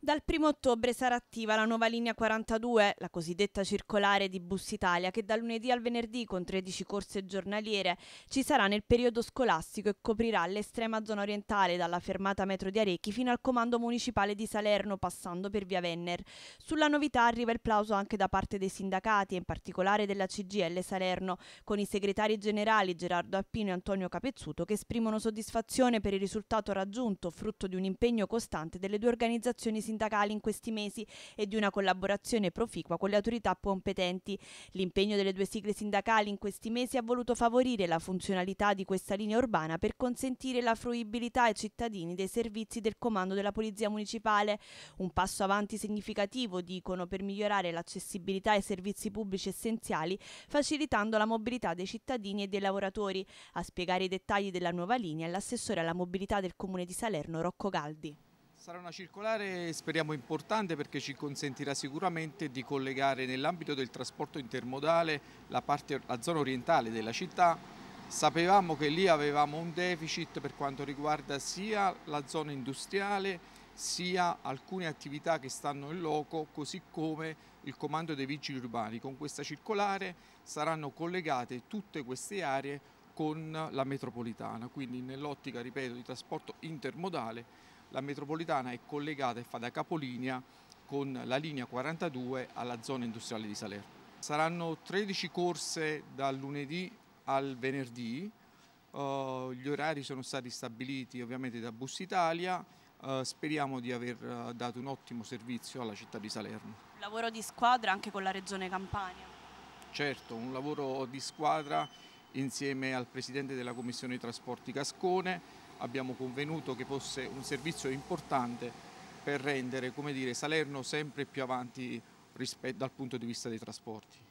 Dal 1 ottobre sarà attiva la nuova linea 42, la cosiddetta circolare di Bus Italia, che da lunedì al venerdì con 13 corse giornaliere ci sarà nel periodo scolastico e coprirà l'estrema zona orientale dalla fermata metro di Arecchi fino al comando municipale di Salerno, passando per via Venner. Sulla novità arriva il plauso anche da parte dei sindacati e in particolare della CGL Salerno, con i segretari generali Gerardo Appino e Antonio Capezzuto che esprimono soddisfazione per il risultato raggiunto, frutto di un impegno costante delle due organizzazioni sindacali sindacali in questi mesi e di una collaborazione proficua con le autorità competenti. L'impegno delle due sigle sindacali in questi mesi ha voluto favorire la funzionalità di questa linea urbana per consentire la fruibilità ai cittadini dei servizi del comando della Polizia Municipale. Un passo avanti significativo, dicono, per migliorare l'accessibilità ai servizi pubblici essenziali, facilitando la mobilità dei cittadini e dei lavoratori. A spiegare i dettagli della nuova linea è l'assessore alla mobilità del Comune di Salerno Rocco Galdi. Sarà una circolare speriamo importante perché ci consentirà sicuramente di collegare nell'ambito del trasporto intermodale la, parte, la zona orientale della città. Sapevamo che lì avevamo un deficit per quanto riguarda sia la zona industriale sia alcune attività che stanno in loco, così come il comando dei vigili urbani. Con questa circolare saranno collegate tutte queste aree con la metropolitana, quindi nell'ottica, ripeto, di trasporto intermodale la metropolitana è collegata e fa da capolinea con la linea 42 alla zona industriale di Salerno. Saranno 13 corse dal lunedì al venerdì, uh, gli orari sono stati stabiliti ovviamente da Bus Italia, uh, speriamo di aver uh, dato un ottimo servizio alla città di Salerno. Un lavoro di squadra anche con la regione Campania? Certo, un lavoro di squadra insieme al Presidente della Commissione Trasporti Cascone, abbiamo convenuto che fosse un servizio importante per rendere dire, Salerno sempre più avanti dal punto di vista dei trasporti.